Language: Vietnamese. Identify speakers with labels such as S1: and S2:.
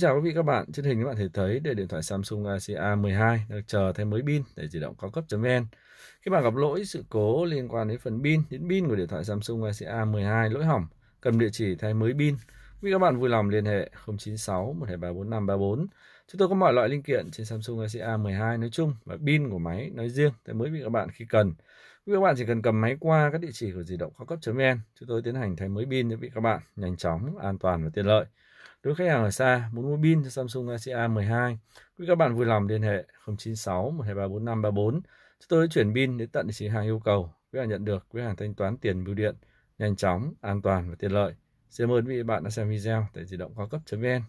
S1: Chào quý vị các bạn, trên hình các bạn thể thấy để điện thoại Samsung Galaxy A12 đang chờ thay mới pin để di động cao cấp.vn. Khi bạn gặp lỗi sự cố liên quan đến phần pin, đến pin của điện thoại Samsung Galaxy A12 lỗi hỏng, cần địa chỉ thay mới pin Quý các bạn vui lòng liên hệ 096 123 34 Chúng tôi có mọi loại linh kiện trên Samsung Galaxy A12 nói chung và pin của máy nói riêng tới mới vị các bạn khi cần. Quý các bạn chỉ cần cầm máy qua các địa chỉ của di động cao cấp.vn, chúng tôi tiến hành thay mới pin cho vị các bạn nhanh chóng, an toàn và tiện lợi. Đối khách hàng ở xa muốn mua pin cho Samsung Galaxy A12, quý các bạn vui lòng liên hệ 096 123 34 Chúng tôi chuyển pin đến tận địa chỉ hàng yêu cầu. Quý hàng nhận được, quý hàng thanh toán tiền bưu điện nhanh chóng, an toàn và tiện lợi. Xin mời quý vị bạn đã xem video tại di động cao cấp.vn.